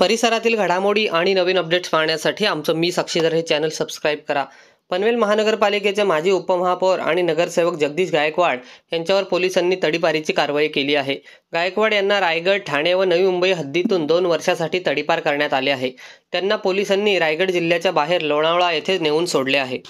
परिसरातील घडामोडी आणि नवीन अपडेट्स पाहण्यासाठी आमचं मी साक्षीदार हे चॅनल सबस्क्राईब करा पनवेल महानगरपालिकेचे माजी उपमहापौर आणि नगरसेवक जगदीश गायकवाड यांच्यावर पोलिसांनी तडीपारीची कारवाई केली आहे गायकवाड यांना रायगड ठाणे व नवी मुंबई हद्दीतून दोन वर्षासाठी तडीपार करण्यात आले आहे त्यांना पोलिसांनी रायगड जिल्ह्याच्या बाहेर लोणावळा येथे नेऊन सोडले आहे